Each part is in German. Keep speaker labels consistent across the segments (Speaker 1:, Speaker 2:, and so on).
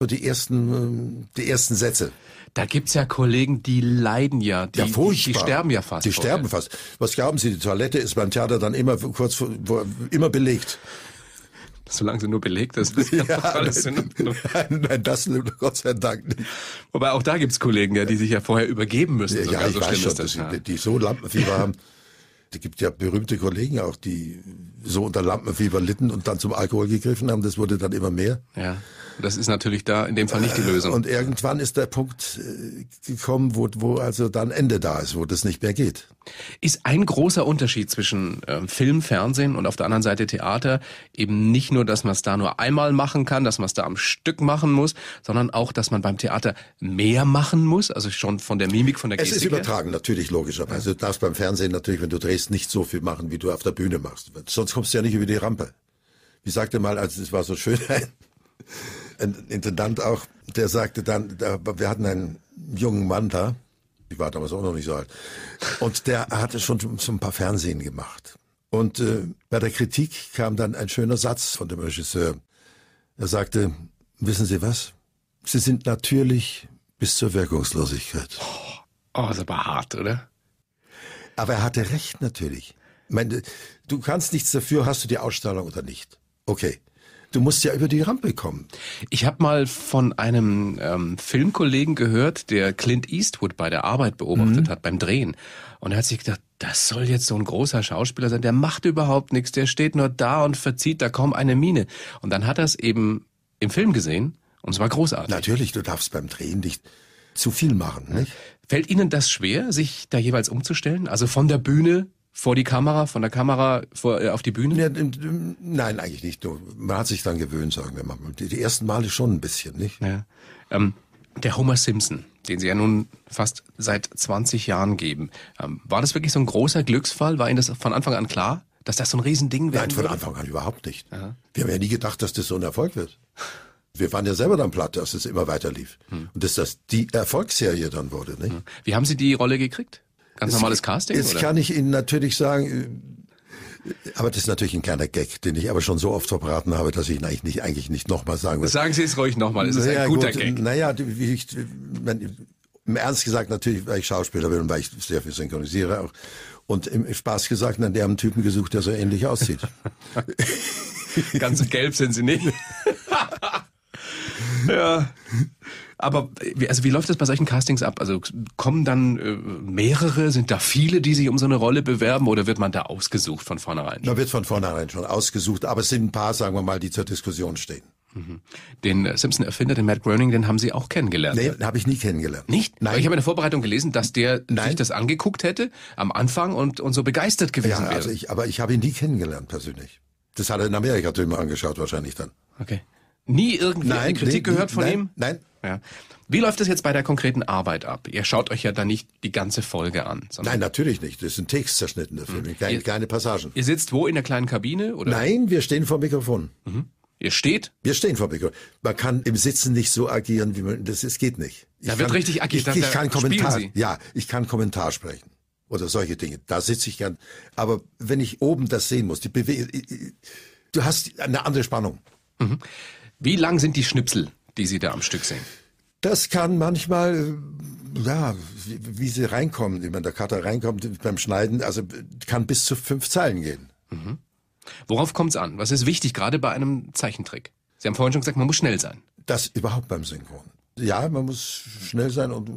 Speaker 1: so die ersten, ähm, die ersten Sätze. Da gibt es ja Kollegen, die leiden ja. Die, ja, furchtbar. Die sterben ja fast. Die sterben fast. Was glauben Sie, die Toilette ist beim Theater dann immer kurz vor, immer belegt. Solange sie nur belegt ist. ist ja, das, nein, nein, das Gott sei Dank
Speaker 2: nicht. Wobei auch da gibt es Kollegen, ja, die sich ja vorher übergeben müssen. Ja, ja
Speaker 1: also ich so weiß schon, das, ja. die so Lampenfieber haben. Es gibt ja berühmte Kollegen auch, die so unter Lampenfieber litten und dann zum Alkohol gegriffen haben. Das wurde dann immer mehr.
Speaker 2: Ja. Das ist natürlich da in dem Fall nicht die Lösung. Und irgendwann ist der Punkt äh, gekommen,
Speaker 1: wo, wo also dann
Speaker 2: Ende da ist, wo das nicht mehr geht. Ist ein großer Unterschied zwischen ähm, Film, Fernsehen und auf der anderen Seite Theater eben nicht nur, dass man es da nur einmal machen kann, dass man es da am Stück machen muss, sondern auch, dass man beim Theater mehr machen muss, also schon von der Mimik, von der Gestik. Es ist
Speaker 1: übertragen, natürlich, logischerweise. Du darfst beim Fernsehen natürlich, wenn du drehst, nicht so viel machen, wie du auf der Bühne machst. Sonst kommst du ja nicht über die Rampe. Wie sagte mal, als es war so schön, Intendant auch, der sagte dann, wir hatten einen jungen Mann da, ich war damals auch noch nicht so alt, und der hatte schon so ein paar Fernsehen gemacht. Und äh, bei der Kritik kam dann ein schöner Satz von dem Regisseur. Er sagte, wissen Sie was? Sie sind natürlich bis zur Wirkungslosigkeit. Oh, das war hart, oder? Aber er hatte recht natürlich. Ich meine, du kannst nichts dafür, hast du die Ausstrahlung oder nicht. Okay. Du musst ja über die Rampe kommen. Ich habe mal
Speaker 2: von einem ähm, Filmkollegen gehört, der Clint Eastwood bei der Arbeit beobachtet mhm. hat, beim Drehen. Und er hat sich gedacht, das soll jetzt so ein großer Schauspieler sein, der macht überhaupt nichts, der steht nur da und verzieht da kaum eine Miene. Und dann hat er es eben im Film gesehen und es war großartig. Natürlich, du darfst beim Drehen nicht zu viel machen. Nicht? Fällt Ihnen das schwer, sich da jeweils umzustellen? Also von der Bühne vor die Kamera, von der Kamera vor, äh, auf die Bühne? Ja, nein, eigentlich nicht. Man hat sich dann gewöhnt, sagen wir mal. Die, die ersten Male schon ein bisschen, nicht? Ja. Ähm, der Homer Simpson, den Sie ja nun fast seit 20 Jahren geben. Ähm, war das wirklich so ein großer Glücksfall? War Ihnen das von Anfang an klar, dass das so ein Riesending wird? Nein, von Anfang
Speaker 1: an überhaupt nicht. Aha. Wir haben ja nie gedacht, dass das so ein Erfolg wird. Wir waren ja selber dann platt, dass es immer weiter lief. Hm. Und dass das die Erfolgsserie dann wurde. Nicht? Hm. Wie haben Sie die Rolle gekriegt? Ganz normales Casting? Jetzt oder? kann ich Ihnen natürlich sagen, äh, aber das ist natürlich ein kleiner Gag, den ich aber schon so oft verbraten habe, dass ich ihn eigentlich nicht, eigentlich nicht nochmal sagen würde. Sagen
Speaker 2: Sie es ruhig nochmal, es ist naja, ein guter gut, Gag.
Speaker 1: Naja, ich, im Ernst gesagt natürlich, weil ich Schauspieler bin und weil ich sehr viel synchronisiere auch. Und im Spaß gesagt, dann der haben einen Typen gesucht, der so ähnlich aussieht.
Speaker 2: Ganz gelb sind sie nicht. ja. Aber äh, also wie läuft das bei solchen Castings ab? Also kommen dann äh, mehrere, sind da viele, die sich um so eine Rolle bewerben oder wird man da ausgesucht von vornherein?
Speaker 1: Da wird von vornherein schon ausgesucht, aber es sind ein paar, sagen wir mal, die zur Diskussion stehen. Mhm. Den äh, Simpson-Erfinder, den Matt Groening, den haben Sie auch kennengelernt. Nee, habe ich nie kennengelernt. Nicht? Nein. Aber ich habe in der
Speaker 2: Vorbereitung gelesen, dass der Nein. sich das angeguckt hätte am Anfang und, und so begeistert gewesen ja, wäre. Also
Speaker 1: ich, aber ich habe ihn nie kennengelernt persönlich. Das hat er in Amerika drüben angeschaut wahrscheinlich dann.
Speaker 2: Okay. Nie
Speaker 1: irgendwie Nein, Kritik nee, gehört von nein, ihm?
Speaker 2: Nein, ja. Wie läuft das jetzt bei der konkreten Arbeit ab? Ihr schaut euch ja da nicht die ganze
Speaker 1: Folge an. Nein, natürlich nicht. Das ist ein textzerschnittene Filme, mhm. kleine,
Speaker 2: kleine, Passagen. Ihr sitzt wo in der kleinen
Speaker 1: Kabine? Oder? Nein, wir stehen vor Mikrofon. Mhm. Ihr steht? Wir stehen vor Mikrofon. Man kann im Sitzen nicht so agieren, wie man das ist, geht nicht. Ich da kann, wird richtig agiert. Ich, ich, ich kann Kommentar. Ja, ich kann Kommentar sprechen oder solche Dinge. Da sitze ich gern. Aber wenn ich oben das sehen muss, die Bewegung, du hast eine andere Spannung. Mhm. Wie lang sind die Schnipsel? die
Speaker 2: Sie da am Stück sehen?
Speaker 1: Das kann manchmal, äh, ja, wie, wie, sie reinkommen, wie man der Cutter reinkommt beim Schneiden, also kann bis zu fünf Zeilen gehen. Mhm.
Speaker 2: Worauf kommt es an? Was ist wichtig, gerade bei einem Zeichentrick? Sie haben vorhin schon gesagt, man muss schnell sein. Das überhaupt
Speaker 1: beim Synchron. Ja, man muss schnell sein und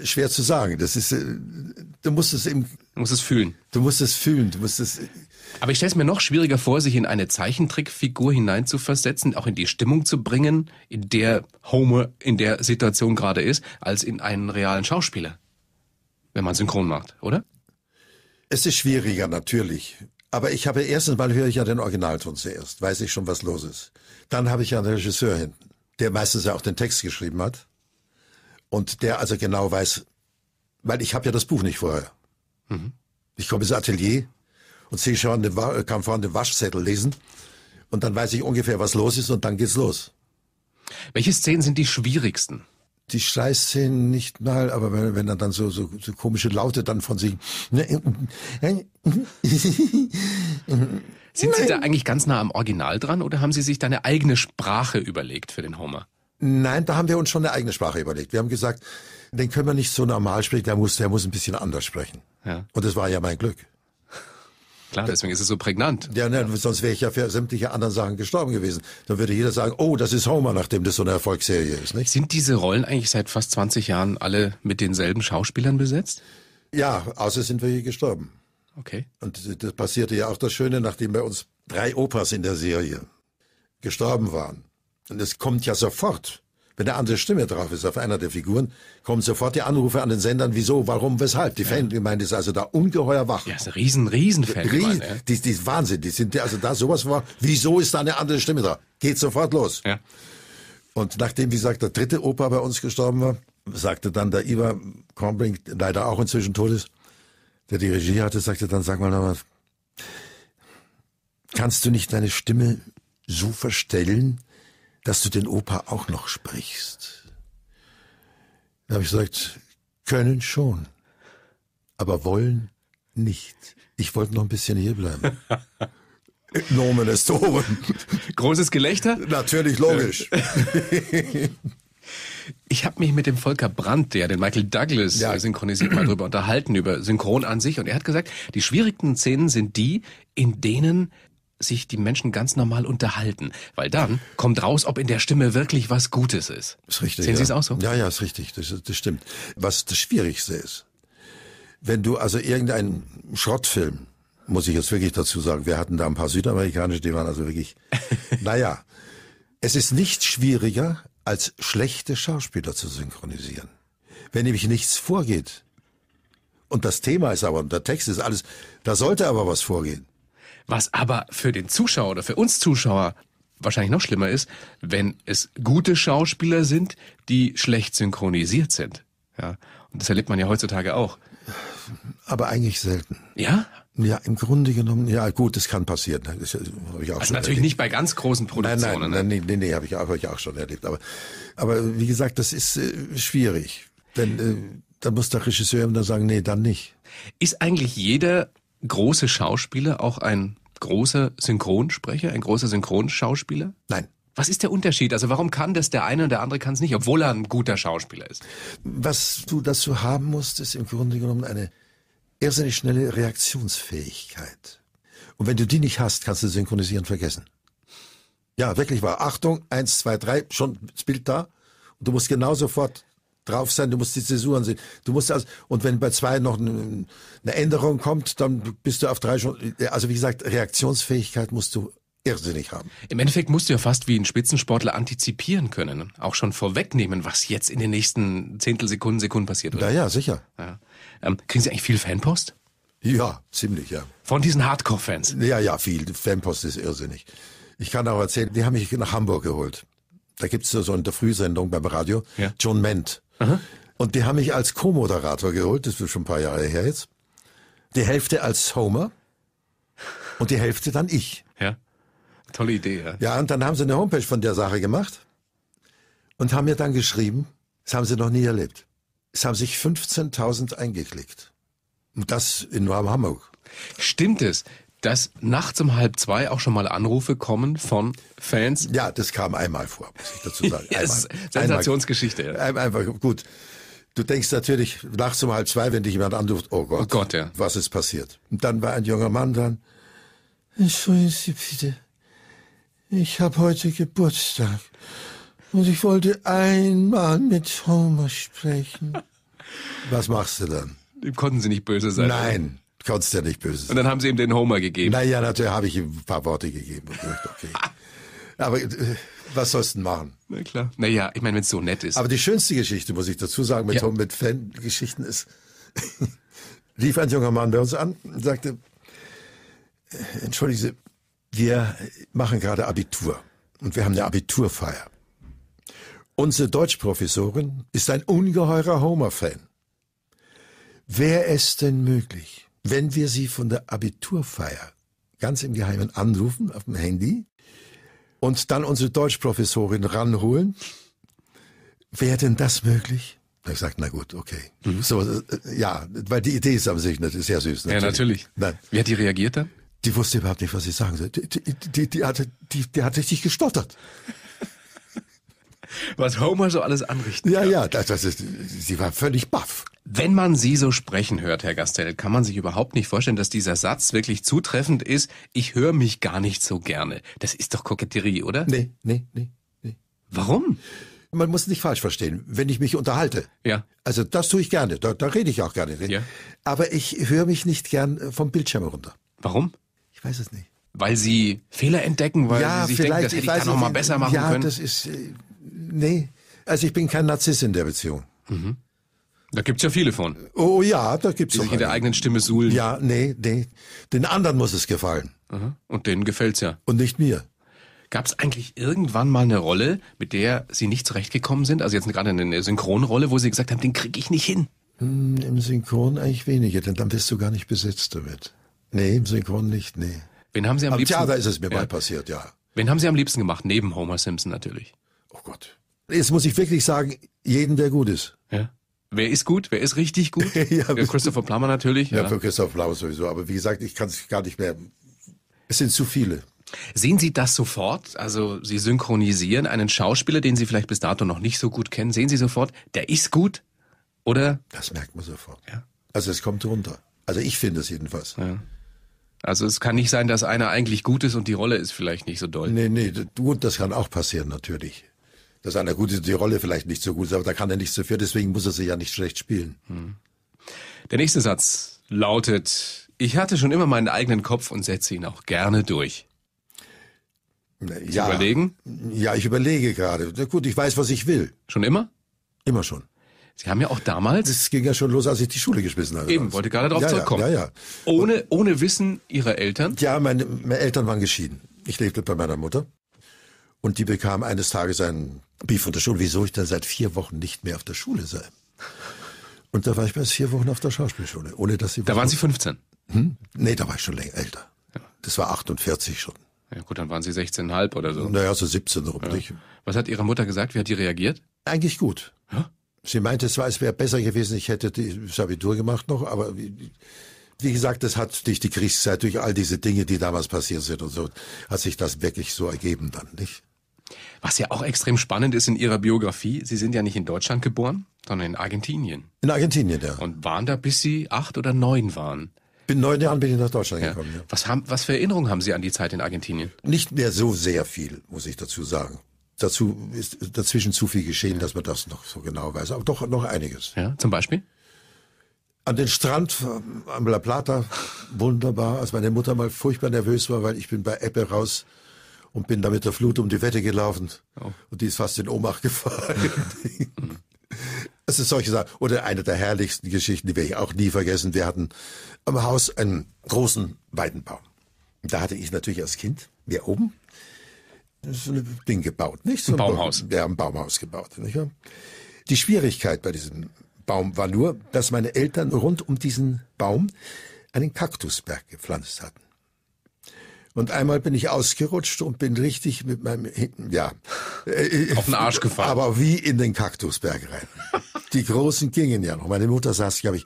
Speaker 1: schwer zu sagen. Das ist, äh, du musst es im. Du musst es fühlen. Du musst es fühlen. Du musst es.
Speaker 2: Aber ich stelle es mir noch schwieriger vor, sich in eine Zeichentrickfigur hineinzuversetzen, auch in die Stimmung zu bringen, in der Homer in der Situation gerade ist, als in einen realen Schauspieler.
Speaker 1: Wenn man synchron macht, oder? Es ist schwieriger, natürlich. Aber ich habe erstens mal höre ich ja den Originalton zuerst, weiß ich schon, was los ist. Dann habe ich ja einen Regisseur hinten, der meistens ja auch den Text geschrieben hat. Und der also genau weiß, weil ich habe ja das Buch nicht vorher. Mhm. Ich komme ins Atelier und sehe schon, äh, kann vorne den Waschzettel lesen und dann weiß ich ungefähr, was los ist und dann geht's los. Welche Szenen sind die schwierigsten? Die Scheißszenen nicht mal, aber wenn, wenn er dann so, so, so komische Laute dann von sich. Ne, äh, äh,
Speaker 2: sind Sie da eigentlich ganz nah am Original dran oder haben Sie sich da eine eigene Sprache überlegt für den Homer?
Speaker 1: Nein, da haben wir uns schon eine eigene Sprache überlegt. Wir haben gesagt, den können wir nicht so normal sprechen, der muss, der muss ein bisschen anders sprechen. Ja. Und das war ja mein Glück. Klar, deswegen ist es so prägnant. Ja, ne, sonst wäre ich ja für sämtliche anderen Sachen gestorben gewesen. Dann würde jeder sagen, oh, das ist Homer, nachdem das so eine Erfolgsserie ist. Nicht? Sind diese Rollen
Speaker 2: eigentlich seit fast 20 Jahren alle mit denselben
Speaker 1: Schauspielern besetzt? Ja, außer sind wir hier gestorben. Okay. Und das passierte ja auch das Schöne, nachdem bei uns drei Opas in der Serie gestorben waren. Und es kommt ja sofort, wenn eine andere Stimme drauf ist auf einer der Figuren, kommen sofort die Anrufe an den Sendern, wieso, warum, weshalb. Die ja. Fangemeinde ist also da ungeheuer wach. Ja, ist ein riesen, riesen Fan. ja. die, die Wahnsinn, die sind also da sowas vor, wieso ist da eine andere Stimme drauf? Geht sofort los. Ja. Und nachdem, wie gesagt, der dritte Opa bei uns gestorben war, sagte dann der Iva Kornbrink, leider auch inzwischen tot ist, der die Regie hatte, sagte dann, sag mal nochmal, kannst du nicht deine Stimme so verstellen, dass du den Opa auch noch sprichst. Da habe ich gesagt, können schon, aber wollen nicht. Ich wollte noch ein bisschen hierbleiben. Nomen est Oren.
Speaker 2: Großes Gelächter? Natürlich, logisch. Ich habe mich mit dem Volker Brandt, der den Michael Douglas ja. synchronisiert, mal drüber unterhalten, über Synchron an sich. Und er hat gesagt, die schwierigsten Szenen sind die, in denen sich die Menschen ganz normal unterhalten, weil dann kommt raus, ob in der Stimme wirklich was Gutes ist.
Speaker 1: Ist richtig. Sehen ja. Sie es auch so? Ja, ja, ist richtig. Das, das stimmt. Was das Schwierigste ist, wenn du also irgendeinen Schrottfilm, muss ich jetzt wirklich dazu sagen, wir hatten da ein paar südamerikanische, die waren also wirklich, naja, es ist nicht schwieriger, als schlechte Schauspieler zu synchronisieren. Wenn nämlich nichts vorgeht, und das Thema ist aber, und der Text ist alles, da sollte aber was vorgehen.
Speaker 2: Was aber für den Zuschauer oder für uns Zuschauer wahrscheinlich noch schlimmer ist, wenn es gute Schauspieler sind, die schlecht synchronisiert sind. Ja, und das erlebt man ja heutzutage auch.
Speaker 1: Aber eigentlich selten. Ja? Ja, im Grunde genommen, ja gut, das kann passieren. Das, ich auch also schon natürlich erlebt. nicht
Speaker 2: bei ganz großen Produktionen. Nein, nein, nein,
Speaker 1: ne? nein nee, nee, habe ich, hab ich auch schon erlebt. Aber, aber wie gesagt, das ist äh, schwierig. Denn äh, da muss der Regisseur immer sagen, nee, dann nicht. Ist eigentlich jeder große Schauspieler
Speaker 2: auch ein großer Synchronsprecher, ein großer Synchronschauspieler? Nein. Was ist der Unterschied? Also warum kann das der eine und der andere kann es nicht, obwohl er ein guter Schauspieler ist?
Speaker 1: Was du dazu haben musst, ist im Grunde genommen eine irrsinnig schnelle Reaktionsfähigkeit. Und wenn du die nicht hast, kannst du synchronisieren vergessen. Ja, wirklich wahr. Achtung, eins, zwei, drei, schon das Bild da. Und du musst genau sofort drauf sein, du musst die Zäsuren sehen. Du musst also, und wenn bei zwei noch eine Änderung kommt, dann bist du auf drei schon. Äh, also wie gesagt, Reaktionsfähigkeit musst du irrsinnig haben.
Speaker 2: Im Endeffekt musst du ja fast wie ein Spitzensportler antizipieren können, auch schon vorwegnehmen, was jetzt in den nächsten Zehntelsekunden, Sekunden passiert. Oder? Ja, ja,
Speaker 1: sicher. Ja. Ähm, kriegen Sie eigentlich viel Fanpost? Ja, ziemlich, ja. Von diesen Hardcore-Fans? Ja, ja, viel. Fanpost ist irrsinnig. Ich kann auch erzählen, die haben mich nach Hamburg geholt. Da gibt's so eine Frühsendung beim Radio. Ja. John Ment Aha. Und die haben mich als Co-Moderator geholt, das ist schon ein paar Jahre her jetzt. Die Hälfte als Homer und die Hälfte dann ich. Ja. Tolle Idee, ja. Ja, und dann haben sie eine Homepage von der Sache gemacht und haben mir dann geschrieben, das haben sie noch nie erlebt. Es haben sich 15.000 eingeklickt. Und das in Warm Hamburg. Stimmt es?
Speaker 2: dass nachts um halb zwei auch schon mal Anrufe kommen von Fans. Ja, das kam einmal vor,
Speaker 1: muss ich dazu sagen. yes, Sensationsgeschichte. Einmal, ja. Einfach gut. Du denkst natürlich nachts um halb zwei, wenn dich jemand anruft, oh Gott, oh Gott ja. was ist passiert? Und dann war ein junger Mann dran. Entschuldigen Sie bitte, ich habe heute Geburtstag und ich wollte einmal mit Homer sprechen. Was machst du dann? konnten Sie nicht böse sein. Nein, konntest ja nicht böse sein. Und
Speaker 2: dann haben sie ihm den Homer gegeben. Naja,
Speaker 1: natürlich habe ich ihm ein paar Worte gegeben. okay. Aber äh, was sollst du denn machen? Na
Speaker 2: klar. Naja, ich meine, wenn es so nett ist. Aber die
Speaker 1: schönste Geschichte, muss ich dazu sagen, mit, ja. mit Fan-Geschichten ist, lief ein junger Mann bei uns an und sagte, äh, entschuldigen Sie, wir machen gerade Abitur und wir haben eine Abiturfeier. Unsere Deutschprofessorin ist ein ungeheurer Homer-Fan. Wäre es denn möglich, wenn wir sie von der Abiturfeier ganz im Geheimen anrufen auf dem Handy und dann unsere Deutschprofessorin ranholen, wäre denn das möglich? Da habe ich gesagt, na gut, okay. Mhm. So, äh, ja, weil die Idee ist an sich nicht, ist sehr süß. Natürlich. Ja, natürlich. Nein. Wie hat die reagiert dann? Die wusste überhaupt nicht, was sie sagen soll. Die, die, die, die, hat, die, die hat richtig gestottert. Was Homer so alles anrichtet. Ja, kann. ja, das, das ist, sie war völlig baff.
Speaker 2: Wenn man Sie so sprechen hört, Herr Gastel, kann man sich überhaupt nicht vorstellen, dass dieser Satz wirklich zutreffend ist. Ich höre mich gar nicht so gerne. Das ist doch Koketterie, oder? Nee,
Speaker 1: nee, nee, nee. Warum? Man muss es nicht falsch verstehen, wenn ich mich unterhalte. Ja. Also das tue ich gerne, da, da rede ich auch gerne. Ja. Aber ich höre mich nicht gern äh, vom Bildschirm runter. Warum? Ich weiß es nicht. Weil Sie Fehler entdecken, weil ja, Sie sich denken, das hätte ich, ich da nochmal besser machen ja, können? Ja, das ist... Äh, nee. Also ich bin kein Narziss in der Beziehung. Mhm.
Speaker 2: Da gibt's ja viele von.
Speaker 1: Oh ja, da gibt's Die sich in der eigenen Stimme suhlen. Ja, nee, nee. Den anderen muss es
Speaker 2: gefallen. Und denen gefällt's ja. Und nicht mir. Gab's eigentlich irgendwann mal eine Rolle, mit der Sie nicht zurechtgekommen sind? Also jetzt gerade eine Synchronrolle, wo Sie gesagt haben, den kriege ich nicht hin.
Speaker 1: Hm, Im Synchron eigentlich weniger, denn dann wirst du gar nicht besetzt damit. Nee, im Synchron nicht, nee.
Speaker 2: Wen haben Sie am, am liebsten? Ja, da ist es mir ja. mal passiert, ja. Wen haben Sie am liebsten gemacht? Neben Homer Simpson natürlich. Oh
Speaker 1: Gott. Jetzt muss ich wirklich sagen, jeden, der gut ist.
Speaker 2: Ja. Wer ist gut? Wer ist richtig gut? ja, für Christopher Plummer natürlich. Ja, ja, für Christopher Plummer sowieso. Aber wie gesagt, ich kann es gar nicht mehr. Es sind zu viele. Sehen Sie das sofort? Also Sie synchronisieren einen Schauspieler, den Sie vielleicht bis dato noch nicht so gut kennen. Sehen Sie sofort, der ist gut? Oder?
Speaker 1: Das merkt man sofort. Ja. Also es kommt runter. Also ich finde es jedenfalls. Ja. Also es kann nicht
Speaker 2: sein, dass einer eigentlich gut ist und die Rolle ist vielleicht nicht so doll.
Speaker 1: Nee, nee, gut, das kann auch passieren natürlich dass einer gut ist, die Rolle vielleicht nicht so gut ist, aber da kann er nichts dafür, deswegen muss er sie ja nicht schlecht spielen.
Speaker 2: Hm. Der nächste Satz lautet, ich hatte schon immer meinen eigenen Kopf und setze ihn auch gerne durch.
Speaker 1: ja, überlegen? Ja, ich überlege gerade. Na gut, ich weiß, was ich will. Schon immer? Immer schon. Sie haben ja auch damals. Es ging ja schon los, als ich die Schule geschmissen habe. Eben, wollte gerade darauf ja, zurückkommen. Ja, ja, ja. Ohne, ohne Wissen Ihrer Eltern? Ja, meine, meine Eltern waren geschieden. Ich lebte bei meiner Mutter. Und die bekam eines Tages einen Brief von der Schule, wieso ich dann seit vier Wochen nicht mehr auf der Schule sei. Und da war ich erst vier Wochen auf der Schauspielschule, ohne dass sie. Da waren Sie 15? Hm? Nee, da war ich schon länger älter. Ja. Das war 48 schon.
Speaker 2: Ja gut, dann waren Sie 16,5 oder so. Naja, so 17 rum. Ja. Was hat Ihre Mutter gesagt? Wie hat die reagiert?
Speaker 1: Eigentlich gut. Ja? Sie meinte, es, es wäre besser gewesen, ich hätte das Abitur gemacht noch, aber wie, wie gesagt, das hat durch die Kriegszeit, durch all diese Dinge, die damals passiert sind und so, hat sich das wirklich so ergeben dann, nicht? Was ja auch extrem
Speaker 2: spannend ist in Ihrer Biografie, Sie sind ja nicht in Deutschland geboren, sondern in Argentinien.
Speaker 1: In Argentinien, ja.
Speaker 2: Und waren da, bis Sie acht oder neun waren. Bin neun Jahren bin ich nach Deutschland ja. gekommen. Ja. Was, haben, was für Erinnerungen haben Sie an die Zeit in Argentinien?
Speaker 1: Nicht mehr so sehr viel, muss ich dazu sagen. Dazu ist dazwischen zu viel geschehen, dass man das noch so genau weiß. Aber doch noch einiges. Ja, zum Beispiel? An den Strand ähm, am La Plata, wunderbar, als meine Mutter mal furchtbar nervös war, weil ich bin bei Apple raus und bin damit der Flut um die Wette gelaufen. Oh. Und die ist fast in Ohnmacht gefallen. es ist also solche Sachen. Oder eine der herrlichsten Geschichten, die werde ich auch nie vergessen. Wir hatten am Haus einen großen Weidenbaum. Da hatte ich natürlich als Kind, wir oben, so ein Ding gebaut, nicht? So ein, Baumhaus. Wir haben ein Baumhaus gebaut. Nicht? Die Schwierigkeit bei diesem Baum war nur, dass meine Eltern rund um diesen Baum einen Kaktusberg gepflanzt hatten. Und einmal bin ich ausgerutscht und bin richtig mit meinem hinten, ja. Auf den Arsch gefahren. Aber wie in den Kaktusberg rein. Die Großen gingen ja noch. Meine Mutter saß, glaube ich,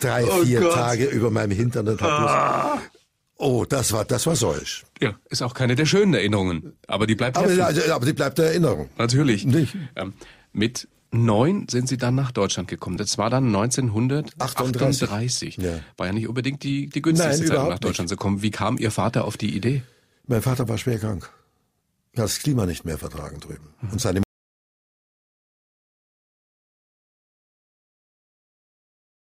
Speaker 1: drei, oh vier Gott. Tage über meinem Hintern und hat ah. Oh, das war, das war solch.
Speaker 2: Ja, ist auch keine der schönen Erinnerungen. Aber die bleibt, aber, also,
Speaker 1: aber die bleibt der Erinnerung.
Speaker 2: Natürlich. Nicht. Ähm, mit 2009 sind sie dann nach Deutschland gekommen. Das war dann 1938. Ja. War ja nicht unbedingt die, die günstigste Nein, Zeit, um nach Deutschland nicht. zu kommen. Wie kam Ihr Vater auf die Idee?
Speaker 1: Mein Vater war schwer krank. Er hat das Klima nicht mehr vertragen drüben. Mhm. Und
Speaker 2: seine